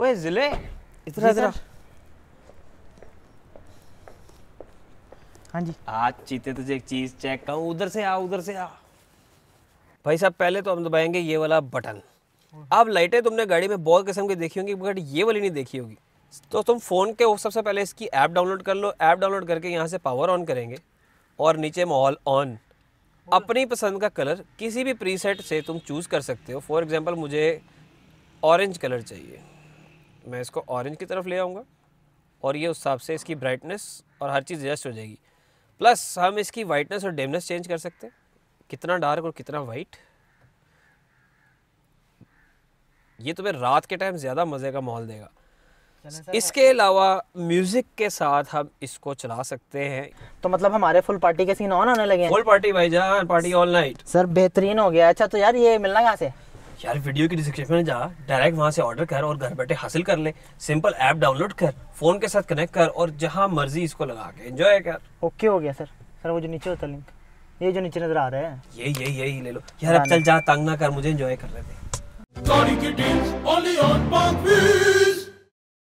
ओए जिले इधर इधर हाँ जी आज चीते तुझे एक चीज चेक कर उधर से आ उधर से आ भाई साहब पहले तो हम दबाएंगे ये वाला बटन अब लाइटें तुमने गाड़ी में बहुत किस्म की देखी होंगी बट ये वाली नहीं देखी होगी तो तुम फ़ोन के सबसे पहले इसकी ऐप डाउनलोड कर लो ऐप डाउनलोड करके यहाँ से पावर ऑन करेंगे और नीचे माहौल ऑन अपनी पसंद का कलर किसी भी प्रीसेट से तुम चूज़ कर सकते हो फॉर एग्जांपल मुझे ऑरेंज कलर चाहिए मैं इसको ऑरेंज की तरफ ले आऊँगा और ये उस हिसाब से इसकी ब्राइटनेस और हर चीज़ एडजस्ट हो जाएगी प्लस हम इसकी वाइटनेस और डेमनेस चेंज कर सकते हैं कितना डार्क और कितना वाइट ये तो मैं रात के टाइम ज़्यादा मज़े का माहौल देगा इसके अलावा म्यूजिक के साथ हम इसको चला सकते हैं तो मतलब हमारे फुल पार्टी के सीन ऑन होने लगे फुल पार्टी भाई जान पार्टी ऑल नाइट सर बेहतरीन हो गया अच्छा तो यार ये मिलना कहाँ से यार वीडियो की डिस्क्रिप्शन में जा डायरेक्ट वहाँ से ऑर्डर कर और घर बैठे हासिल कर ले सिंपल ऐप डाउनलोड कर फोन के साथ कनेक्ट कर और जहाँ मर्जी इसको लगा के एंजॉय कर ओके हो गया सर सर वो जो नीचे होता लिंक ये जो नीचे नजर आ रहा है यही यही यही ले लो यार अब चल जा तंग ना कर मुझे एंजॉय कर रहे थे